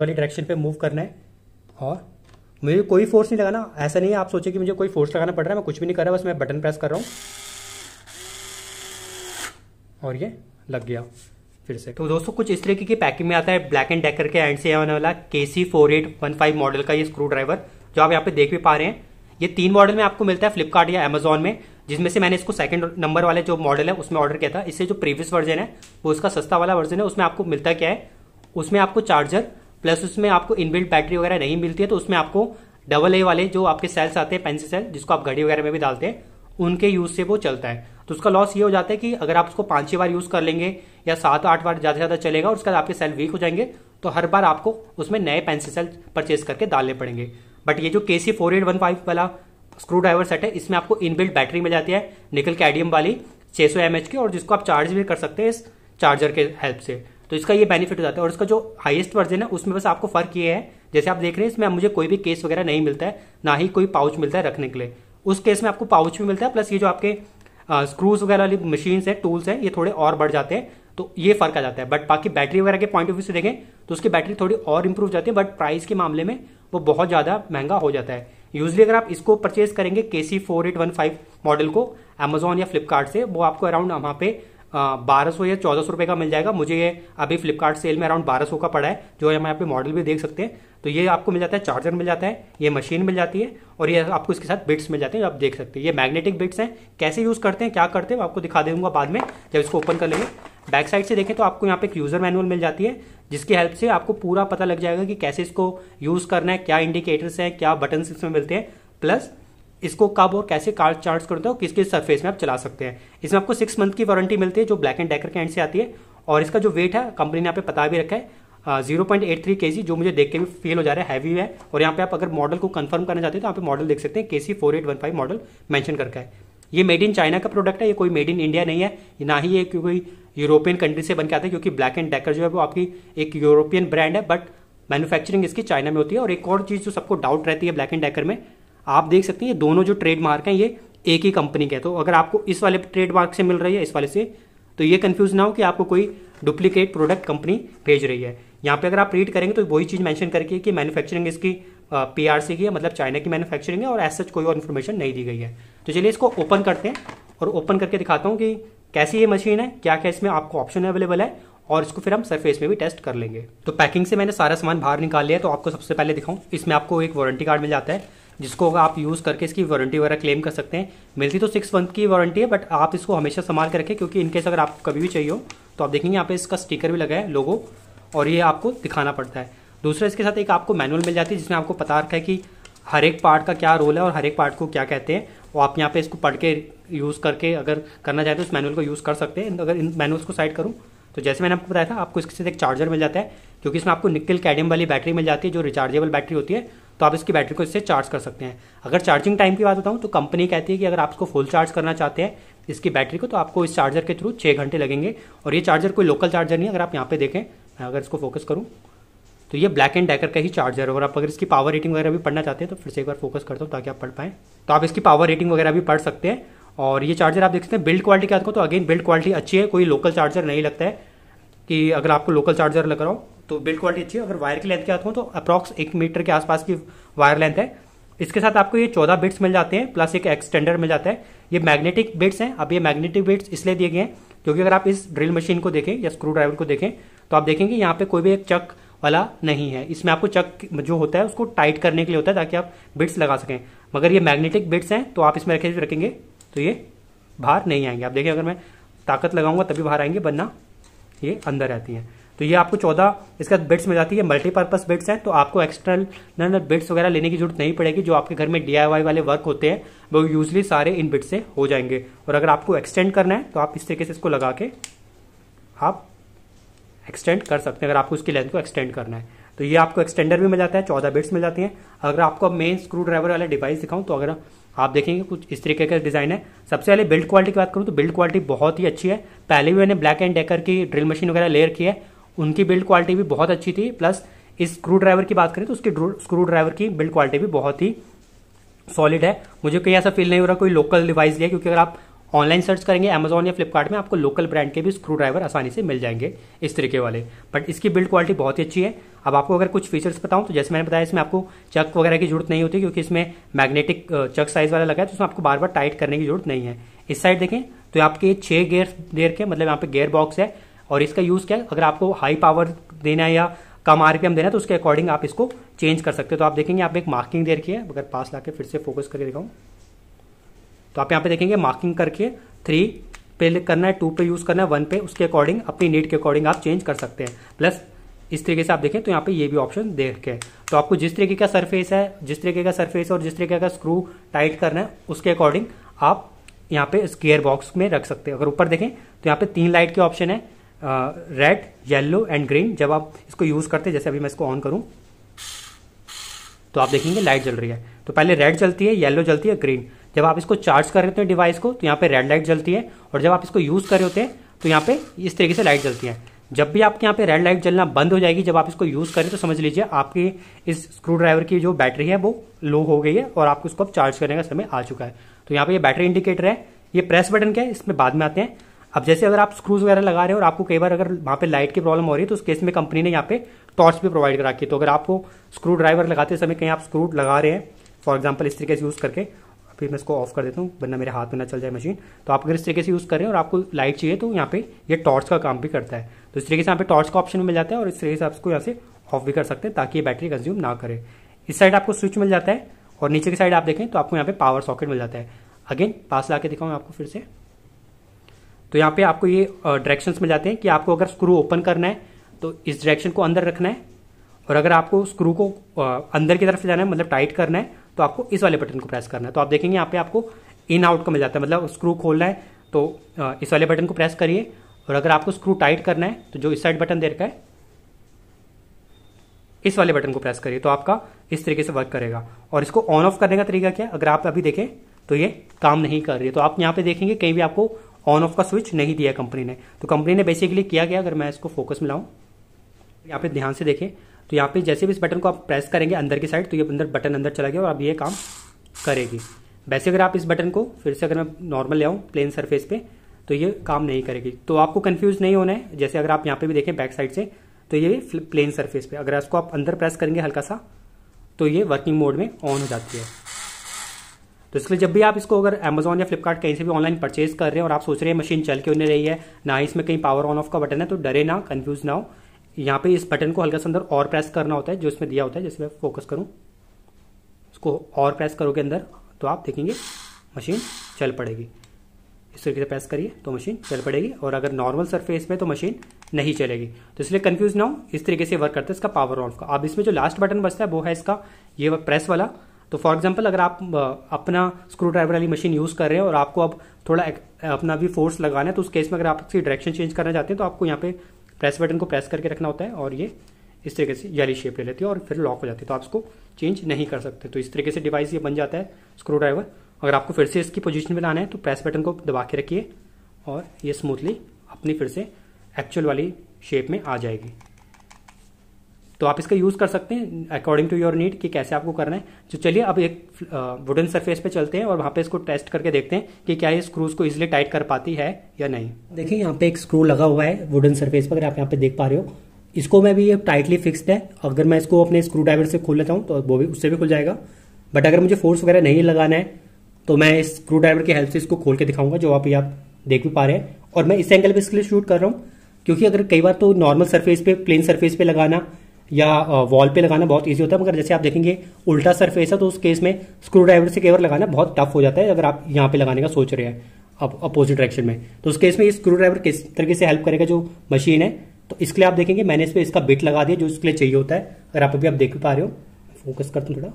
वाली डायरेक्शन पे मूव करना है और मुझे कोई फोर्स नहीं लगाना ऐसा नहीं है आप सोचे कि मुझे कोई फोर्स लगाना पड़ रहा है मैं कुछ भी नहीं कर रहा बस मैं बटन प्रेस कर रहा हूँ और ये लग गया फिर से तो दोस्तों कुछ इस तरीके की पैकिंग में आता है ब्लैक एंड डेकर के एंड से आने वाला K C four eight one five model का ये स्क्रू ड्राइवर जो आप यहाँ पे देख भी पा रहे हैं ये तीन मॉडल में आपको मिलता है फ्लिपकार्ट या अमेजोन में जिसमें से मैंने इसको सेकंड नंबर वाले जो मॉडल है उसमें ऑर्डर किया था इससे जो प्रीवियस वर्जन है वो उसका सस्ता वाला वर्जन है उसमें आपको मिलता क्या है उसमें आपको चार्जर प्लस उसमें आपको इनबिल्ट बैटरी वगैरह नहीं मिलती है तो उसमें आपको डबल ए वाले जो आपके सेल्स आते हैं पेंसिल सेल जिसको आप घड़ी वगैरह में भी डालते हैं उनके यूज से वो चलता है तो उसका लॉस ये हो जाता है कि अगर आप उसको पांच छह बार यूज कर लेंगे या सात आठ बार ज्यादा से ज्यादा चलेगा और उसके बाद आपके सेल वीक हो जाएंगे तो हर बार आपको उसमें नए पेंसिल सेल परचेज करके डालने पड़ेंगे बट ये जो K C four eight one five वाला स्क्रू ड्राइवर सेट है इसमें आपको इनबिल्ट बैटरी मिल जाती है निकल कैडियम वाली छह सौ एमएच की और जिसको आप चार्ज भी कर सकते हैं इस चार्जर के हेल्प से तो इसका ये बेनिफिट हो जाता है और इसका जो हाईएस्ट वर्जन है उसमें बस आपको फर्क ये है जैसे आप देख रहे हैं इसमें मुझे कोई भी केस वगैरह नहीं मिलता है ना ही कोई पाउच मिलता है रखने के लिए उस केस में आपको पाउच भी मिलता है प्लस ये जो आपके स्क्रूज वगैरह वाली मशीन्स है टूल्स है ये थोड़े और बढ़ जाते हैं तो ये फर्क आ जाता है बट बाकी बैटरी वगैरह के पॉइंट ऑफ व्यू से देखें तो उसकी बैटरी थोड़ी और इंप्रूव जाती है बट प्राइस के मामले में वो बहुत ज़्यादा महंगा हो जाता है यूजली अगर आप इसको परचेज करेंगे K C four eight one five model को अमेजोन या फ्लिपकार्ट से वो आपको अराउंड वहां पे बारह सौ या चौदह सौ रुपये का मिल जाएगा मुझे ये अभी फ्लिपकार्ट सेल में अराउंड बारह सौ का पड़ा है जो हम यहाँ पे मॉडल भी देख सकते हैं तो ये आपको मिल जाता है चार्जर मिल जाता है ये मशीन मिल जाती है और ये आपको इसके साथ बिट्स मिल जाते हैं आप देख सकते हैं ये मैग्नेटिक बिट्स हैं कैसे यूज़ करते हैं क्या करते हैं आपको दिखा दूंगा बाद में जब इसको ओपन कर लेंगे बैक साइड से देखें तो आपको यहाँ पे एक यूज़र मैनुअल मिल जाती है जिसकी हेल्प से आपको पूरा पता लग जाएगा कि कैसे इसको यूज़ करना है क्या इंडिकेटर्स हैं क्या बटन्स इसमें मिलते हैं प्लस इसको कब और कैसे कार्ड चार्ज करते हो किस किस सरफेस में आप चला सकते हैं इसमें आपको सिक्स मंथ की वारंटी मिलती है जो ब्लैक एंड डेकर के एंड से आती है और इसका जो वेट है कंपनी ने यहाँ पे पता भी रखा है जीरो पॉइंट एट थ्री के जी जो मुझे देख के भी फील हो जा रहा है हैवी है और यहाँ पे आप अगर मॉडल को कंफर्म करना चाहते हैं तो यहाँ पे मॉडल देख सकते हैं K C four eight one five model mention करके है ये मेड इन चाइना का प्रोडक्ट है ये कोई मेड इन इंडिया नहीं है ना ही ये कोई यूरोपियन कंट्री से बन के आता है क्योंकि ब्लैक एंड डेकर जो है वो आपकी एक यूरोपियन ब्रांड है बट मैन्युफैक्चरिंग इसकी चाइना में होती है और एक और चीज़ जो सबको डाउट रहती है ब्लैक एंड डेकर में आप देख सकते हैं ये दोनों जो ट्रेडमार्क हैं ये एक ही कंपनी के तो अगर आपको इस वाले ट्रेडमार्क से मिल रही है इस वाले से तो ये कन्फ्यूज ना हो कि आपको कोई डुप्लीकेट प्रोडक्ट कंपनी भेज रही है यहाँ पे अगर आप रीड करेंगे तो वही चीज़ मेंशन करके कि मैन्युफैक्चरिंग इसकी पी आर सी की है मतलब चाइना की मैन्युफैक्चरिंग है और एज सच कोई और इन्फॉर्मेशन नहीं दी गई है तो चलिए इसको ओपन करते हैं और ओपन करके दिखाता हूँ कि कैसी ये मशीन है क्या क्या इसमें आपको ऑप्शन अवेलेबल है और इसको फिर हम सरफेस में भी टेस्ट कर लेंगे तो पैकिंग से मैंने सारा सामान बाहर निकाल लिया तो आपको सबसे पहले दिखाऊँ इसमें आपको एक वारंटी कार्ड मिल जाता है जिसको आप यूज़ करके इसकी वारंटी वगैरह क्लेम कर सकते हैं मिलती तो सिक्स मंथ की वारंटी है बट आप इसको हमेशा संभाल के रखें क्योंकि इनकेस अगर आप कभी भी चाहिए हो तो आप देखेंगे यहाँ पे इसका स्टिकर भी लगा है लोगो और ये आपको दिखाना पड़ता है दूसरा इसके साथ एक आपको मैनुअल मिल जाती है जिसमें आपको पता रखा है कि हर एक पार्ट का क्या रोल है और हर एक पार्ट को क्या कहते हैं और आप यहाँ पे इसको पढ़ के यूज़ करके अगर करना चाहते तो उस मैनुअल को यूज़ कर सकते हैं अगर इन मैनुअल्स को साइड करूँ तो जैसे मैंने आपको बताया था आपको इसके साथ एक चार्जर मिल जाता है क्योंकि इसमें आपको निकल कैडियम वाली बैटरी मिल जाती है जो रिचार्जेबल बैटरी होती है तो आप इसकी बैटरी को इससे चार्ज कर सकते हैं अगर चार्जिंग टाइम की बात बताऊँ तो कंपनी कहती है कि अगर आप इसको फुल चार्ज करना चाहते हैं इसकी बैटरी को तो आपको इस चार्जर के थ्रू छः घंटे लगेंगे और ये चार्जर कोई लोकल चार्जर नहीं अगर आप यहाँ पे देखें मैं अगर इसको फोकस करूँ तो ये ब्लैक एंड डैकर का ही चार्जर है और आप अगर इसकी पावर रेटिंग वगैरह भी पढ़ना चाहते हैं तो फिर से एक बार फोकस करता हूँ ताकि आप पढ़ पाएँ तो आप इसकी पावर रेटिंग वगैरह भी पढ़ सकते हैं और ये चार्जर आप देख सकते हैं बिल्ड क्वालिटी क्या देखो तो अगेन बिल्ड क्वालिटी अच्छी है कोई लोकल चार्जर नहीं लगता है कि अगर आपको लोकल चार्जर लग रहा हो तो बिल्ड क्वालिटी अच्छी है अगर वायर की लेंथ की बात करूँ तो अप्रॉक्स एक मीटर के आसपास की वायर लेंथ है इसके साथ आपको ये चौदह बिट्स मिल जाते हैं प्लस एक एक्सटेंडर मिल जाता है ये मैग्नेटिक बिट्स हैं अब ये मैग्नेटिक बिट्स इसलिए दिए गए हैं क्योंकि अगर आप इस ड्रिल मशीन को देखें या स्क्रू ड्राइवर को देखें तो आप देखेंगे यहाँ पे कोई भी एक चक वाला नहीं है इसमें आपको चक जो होता है उसको टाइट करने के लिए होता है ताकि आप बिट्स लगा सकें मगर ये मैग्नेटिक बिट्स हैं तो आप इसमें रखे रखेंगे तो ये बाहर नहीं आएंगे आप देखिए अगर मैं ताकत लगाऊंगा तभी बाहर आएंगे वरना ये अंदर रहती हैं तो ये आपको चौदह इसका बेड्स में जाती है मल्टीपर्पज बेड्स हैं तो आपको एक्सटर्नल बेड्स वगैरह लेने की जरूरत नहीं पड़ेगी जो आपके घर में डी वाले वर्क होते हैं वो यूजली सारे इन बेड से हो जाएंगे और अगर आपको एक्सटेंड करना है तो आप इस तरीके से इसको लगा के आप एक्सटेंड कर सकते हैं अगर आपको उसकी लेंथ को एक्सटेंड करना है तो ये आपको एक्सटेंडर भी मिल जाता है चौदह बिट्स मिल जाती हैं अगर आपको मेन स्क्रू ड्राइवर वाला डिवाइस दिखाऊं तो अगर आप देखेंगे कुछ इस तरीके का डिज़ाइन है सबसे पहले बिल्ड क्वालिटी की बात करूँ तो बिल्ड क्वालिटी बहुत ही अच्छी है पहले भी मैंने ब्लैक एंड डेकर की ड्रिल मशीन वगैरह लेयर की है उनकी बिल्ड क्वालिटी भी बहुत अच्छी थी प्लस इस स्क्रू ड्राइवर की बात करें तो उसकी स्क्रू ड्राइवर की बिल्ड क्वालिटी भी बहुत ही सॉलिड है मुझे कहीं ऐसा फील नहीं हो रहा कोई लोकल डिवाइस लिया क्योंकि अगर आप ऑनलाइन सर्च करेंगे अमेजोन या फ्लिपकार्ट में आपको लोकल ब्रांड के भी स्क्रू ड्राइवर आसानी से मिल जाएंगे इस तरीके वाले बट इसकी बिल्ड क्वालिटी बहुत ही अच्छी है अब आपको अगर कुछ फीचर्स बताऊं तो जैसे मैंने बताया इसमें आपको चक वगैरह की जरूरत नहीं होती क्योंकि इसमें मैग्नेटिक चक साइज वाला लगा है तो इसमें आपको बार बार टाइट करने की जरूरत नहीं है इस साइड देखें तो आपके छह गेयर गेयर के मतलब यहाँ पे गेयर बॉक्स है और इसका यूज़ क्या है अगर आपको हाई पावर देना है या कम आरपीएम देना है तो उसके अकॉर्डिंग आप इसको चेंज कर सकते हो तो आप देखेंगे आप एक मार्किंग दे रखी है अगर पास लाके फिर से फोकस करके दिखाऊँ तो आप यहाँ पे देखेंगे मार्किंग करके थ्री पे करना है टू पे यूज करना है वन पे उसके अकॉर्डिंग अपनी नीड के अकॉर्डिंग आप चेंज कर सकते हैं प्लस इस तरीके से आप देखें तो यहाँ पे ये भी ऑप्शन देखें तो आपको जिस तरीके का सरफेस है जिस तरीके का सरफेस और जिस तरीके का स्क्रू टाइट करना है उसके अकॉर्डिंग आप यहाँ पे स्केयर बॉक्स में रख सकते हैं अगर ऊपर देखें तो यहाँ पे तीन लाइट के ऑप्शन है रेड येलो एंड ग्रीन जब आप इसको यूज करते हैं जैसे अभी मैं इसको ऑन करूं तो आप देखेंगे लाइट जल रही है तो पहले रेड जलती है येलो जलती है ग्रीन जब आप इसको चार्ज कर रहे होते हैं डिवाइस को तो यहाँ पे रेड लाइट जलती है और जब आप इसको यूज़ कर रहे होते हैं तो यहाँ पे इस तरीके से लाइट जलती है जब भी आपके यहाँ पे रेड लाइट जलना बंद हो जाएगी जब आप इसको यूज़ करें तो समझ लीजिए आपकी इस स्क्रू ड्राइवर की जो बैटरी है वो लो हो गई है और आपको इसको अब चार्ज करने का समय आ चुका है तो यहाँ पे ये बैटरी इंडिकेटर है ये प्रेस बटन क्या है इसमें बाद में आते हैं अब जैसे अगर आप स्क्रूज वगैरह लगा रहे हो और आपको कई बार अगर वहाँ पे लाइट की प्रॉब्लम हो रही है तो उस केस में कंपनी ने यहाँ पे टॉर्च भी प्रोवाइड करा की तो अगर आपको स्क्रू ड्राइवर लगाते समय कहीं आप स्क्रू लगा रहे हैं फॉर एग्जाम्पल इस तरीके से यूज़ करके फिर मैं इसको ऑफ कर देता हूँ वरना मेरे हाथ में ना चल जाए मशीन तो आप अगर इस तरीके से यूज़ कर रहे हैं और आपको लाइट चाहिए तो यहाँ पे ये यह टॉर्च का काम भी करता है तो इस तरीके से यहाँ पे टॉर्च का ऑप्शन मिल जाता है और इस तरीके से आप इसको यहाँ से ऑफ भी कर सकते हैं ताकि ये बैटरी कंज्यूम ना करे इस साइड आपको स्विच मिल जाता है और नीचे की साइड आप देखें तो आपको यहाँ पे पावर सॉकेट मिल जाता है अगेन पास ला के दिखाऊँ आपको फिर से तो यहाँ पे आपको ये डायरेक्शन मिल जाते हैं कि आपको अगर स्क्रू ओपन करना है तो इस डायरेक्शन को अंदर रखना है और अगर आपको स्क्रू को अंदर की तरफ जाना है मतलब टाइट करना है तो आपको इस वाले बटन को प्रेस करना है तो आप देखेंगे यहाँ पे आपको इन आउट का मिल जाता है मतलब स्क्रू खोलना है तो इस वाले बटन को प्रेस करिए और अगर आपको स्क्रू टाइट करना है तो जो इस साइड बटन दे रखा है इस वाले बटन को प्रेस करिए तो आपका इस तरीके से वर्क करेगा और इसको ऑन ऑफ करने का तरीका क्या है अगर आप अभी देखें तो ये काम नहीं कर रही है तो आप यहाँ पे देखेंगे कहीं भी आपको ऑन ऑफ का स्विच नहीं दिया कंपनी ने तो कंपनी ने बेसिकली किया गया अगर मैं इसको फोकस में लाऊं यहाँ पे ध्यान से देखें तो यहाँ पे जैसे भी इस बटन को आप प्रेस करेंगे अंदर की साइड तो ये अंदर बटन अंदर चला गया और अब ये काम करेगी वैसे अगर आप इस बटन को फिर से अगर मैं नॉर्मल ले आऊँ प्लेन सरफेस पे तो ये काम नहीं करेगी तो आपको कन्फ्यूज नहीं होना है जैसे अगर आप यहाँ पे भी देखें बैक साइड से तो ये प्लेन सर्फेस पे अगर इसको आप अंदर प्रेस करेंगे हल्का सा तो ये वर्किंग मोड में ऑन हो जाती है तो इसलिए जब भी आप इसको अगर अमेजोन या फ्लिपकार्ट कहीं से भी ऑनलाइन परचेज कर रहे हैं और आप सोच रहे हैं मशीन चल क्यों नहीं रही है ना इसमें कहीं पावर ऑन ऑफ का बटन है तो डरे ना कन्फ्यूज ना हो यहाँ पे इस बटन को हल्का सा अंदर और प्रेस करना होता है जो इसमें दिया होता है जैसे मैं फोकस करूँ इसको और प्रेस करोगे अंदर तो आप देखेंगे मशीन चल पड़ेगी इस तरीके से प्रेस करिए तो मशीन चल पड़ेगी और अगर नॉर्मल सरफेस में तो मशीन नहीं चलेगी तो इसलिए कंफ्यूज ना हो इस तरीके से वर्क करता है इसका पावर ऑफ का अब इसमें जो लास्ट बटन बचता है वो है इसका ये प्रेस वाला तो फॉर एग्जाम्पल अगर आप अपना स्क्रू ड्राइवर वाली मशीन यूज़ कर रहे हैं और आपको अब थोड़ा अपना भी फोर्स लगाना है तो उस केस में अगर आप इसकी डायरेक्शन चेंज करना चाहते हैं तो आपको यहाँ पे प्रेस बटन को प्रेस करके रखना होता है और ये इस तरीके से जाली शेप ले लेती है और फिर लॉक हो जाती है तो आप इसको चेंज नहीं कर सकते तो इस तरीके से डिवाइस ये बन जाता है स्क्रू ड्राइवर अगर आपको फिर से इसकी पोजीशन में लाना है तो प्रेस बटन को दबा के रखिए और ये स्मूथली अपनी फिर से एक्चुअल वाली शेप में आ जाएगी तो आप इसका यूज़ कर सकते हैं अकॉर्डिंग टू योर नीड कि कैसे आपको करना है तो चलिए अब एक वुडन सरफेस पे चलते हैं और वहाँ पे इसको टेस्ट करके देखते हैं कि क्या ये स्क्रूज को इजिली टाइट कर पाती है या नहीं देखिए यहाँ पे एक स्क्रू लगा हुआ है वुडन सरफेस पर अगर आप यहाँ पे देख पा रहे हो इसको मैं भी ये टाइटली फिक्सड है अगर मैं इसको अपने स्क्रू ड्राइवर से खोल लेता हूँ तो वो भी उससे भी खुल जाएगा बट अगर मुझे फोर्स वगैरह नहीं लगाना है तो मैं इस स्क्रू ड्राइवर की हेल्प से इसको खोल के दिखाऊंगा जो आप ये आप देख भी पा रहे हैं और मैं इस एंगल पे इसके लिए शूट कर रहा हूँ क्योंकि अगर कई बार तो नॉर्मल सरफेस पे प्लेन सरफेस पे लगाना या वॉल पे लगाना बहुत इजी होता है मगर जैसे आप देखेंगे उल्टा सरफेस है तो उस केस में स्क्रू ड्राइवर से केवर लगाना बहुत टफ हो जाता है अगर आप यहाँ पे लगाने का सोच रहे हैं अब अपोजिट डायरेक्शन में तो उस केस में ये स्क्रू ड्राइवर किस तरीके से हेल्प करेगा जो मशीन है तो इसके लिए आप देखेंगे मैंने इस पर इसका बिट लगा दिया जो इसके लिए चाहिए होता है अगर आप अभी आप देख पा रहे हो फोकस करता हूँ थोड़ा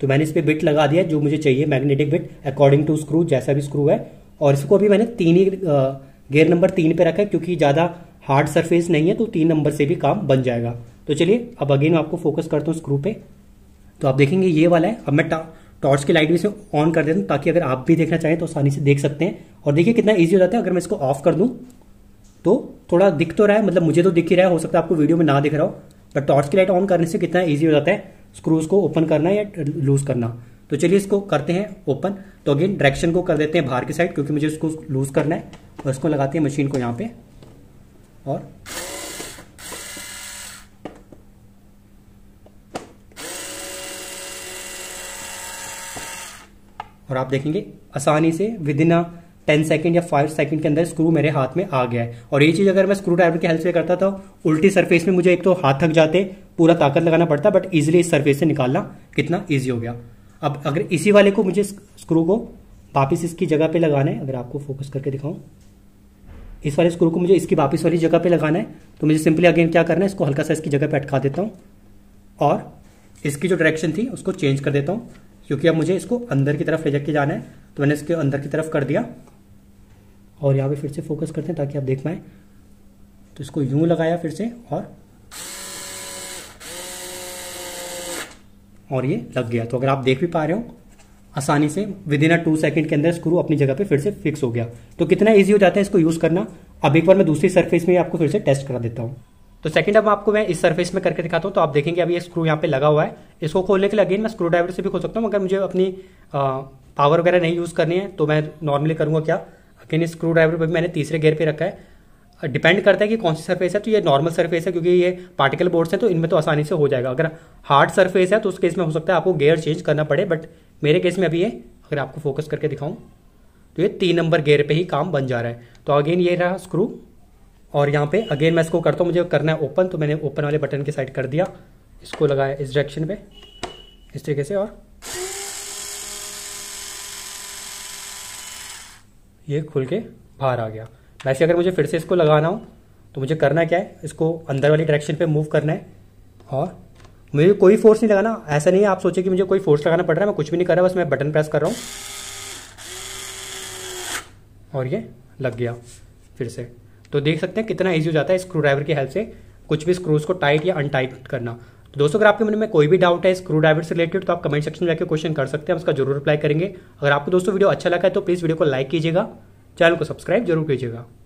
तो मैंने इस पर बिट लगा दिया जो मुझे चाहिए magnetic bit according to screw जैसा भी स्क्रू है और इसको अभी मैंने तीन ही गेयर नंबर तीन पे रखा है क्योंकि ज़्यादा हार्ड सरफेस नहीं है तो तीन नंबर से भी काम बन जाएगा तो चलिए अब अगेन आपको फोकस करता हूँ स्क्रू पे तो आप देखेंगे ये वाला है अब मैं टॉर्च की लाइट भी इसमें ऑन कर देता हूँ ताकि अगर आप भी देखना चाहें तो आसानी से देख सकते हैं और देखिए कितना ईजी हो जाता है अगर मैं इसको ऑफ कर दूँ तो थोड़ा दिख तो रहा है मतलब मुझे तो दिख ही रहा है हो सकता है आपको वीडियो में ना दिख रहा हो बट टॉर्च की लाइट ऑन करने से कितना ईजी हो जाता है स्क्रूज को ओपन करना या लूज करना तो चलिए इसको करते हैं ओपन तो अगेन डायरेक्शन को कर देते हैं बाहर की साइड क्योंकि मुझे इसको लूज करना है और इसको लगाते हैं मशीन को यहाँ पे और और आप देखेंगे आसानी से within a ten second या फाइव सेकेंड के अंदर स्क्रू मेरे हाथ में आ गया है और ये चीज़ अगर मैं स्क्रू ड्राइवर की हेल्प से करता था तो उल्टी सरफेस में मुझे एक तो हाथ थक जाते पूरा ताकत लगाना पड़ता बट इजिली इस सरफेस से निकालना कितना ईजी हो गया अब अगर इसी वाले को मुझे स्क्रू को वापिस इसकी जगह पे लगाना है अगर आपको फोकस करके दिखाऊं इस वाले स्क्रू को मुझे इसकी वापस वाली जगह पे लगाना है तो मुझे सिंपली अगेन क्या करना है इसको हल्का सा इसकी जगह पे अटका देता हूँ और इसकी जो डायरेक्शन थी उसको चेंज कर देता हूँ क्योंकि अब मुझे इसको अंदर की तरफ ले जाके जाना है तो मैंने इसके अंदर की तरफ कर दिया और यहाँ पे फिर से फोकस करते हैं ताकि आप देख पाएं तो इसको यूं लगाया फिर से और और ये लग गया तो अगर आप देख भी पा रहे हो आसानी से within a two second के अंदर स्क्रू अपनी जगह पे फिर से फिक्स हो गया तो कितना ईजी हो जाता है इसको यूज़ करना अब एक बार मैं दूसरी सरफेस में आपको फिर से टेस्ट करा देता हूँ तो सेकंड अब आपको मैं इस सरफेस में करके दिखाता हूँ तो आप देखेंगे अभी ये स्क्रू यहाँ पे लगा हुआ है इसको खोलने के लिए अगेन मैं स्क्रू ड्राइवर से भी खोल सकता हूँ मगर मुझे अपनी पावर वगैरह नहीं यूज़ करनी है तो मैं नॉर्मली करूंगा क्या अगेन इस स्क्रू ड्राइवर पर मैंने तीसरे गेयर पर रखा है डिपेंड करता है कि कौन सी सरफेस है तो ये नॉर्मल सरफेस है क्योंकि ये पार्टिकल बोर्ड्स हैं तो इनमें तो आसानी से हो जाएगा अगर हार्ड सरफेस है तो उस केस में हो सकता है आपको गेयर चेंज करना पड़े बट मेरे केस में अभी ये अगर आपको फोकस करके दिखाऊं तो ये तीन नंबर गेयर पे ही काम बन जा रहा है तो अगेन ये रहा स्क्रू और यहाँ पे अगेन मैं इसको करता हूँ मुझे करना है ओपन तो मैंने ओपन वाले बटन के साइड कर दिया इसको लगाया इस डायरेक्शन पे इस तरीके से और ये खुल के बाहर आ गया वैसे अगर मुझे फिर से इसको लगाना हो तो मुझे करना क्या है इसको अंदर वाली डायरेक्शन पे मूव करना है और मुझे कोई फोर्स नहीं लगाना ऐसा नहीं है आप सोचे कि मुझे कोई फोर्स लगाना पड़ रहा है मैं कुछ भी नहीं कर रहा बस मैं बटन प्रेस कर रहा हूँ और ये लग गया फिर से तो देख सकते हैं कितना ईजी हो जाता है स्क्रू ड्राइवर की हेल्प से कुछ भी स्क्रूज को टाइट या अनटाइट करना तो दोस्तों अगर आपके मन में कोई भी डाउट है स्क्रू ड्राइवर से रिलेटेड तो आप कमेंट सेक्शन में जाकर क्वेश्चन कर सकते हैं उसका जरूर रिप्लाई करेंगे अगर आपको दोस्तों वीडियो अच्छा लगा है तो प्लीज़ वीडियो को लाइक कीजिएगा चैनल को सब्सक्राइब जरूर कीजिएगा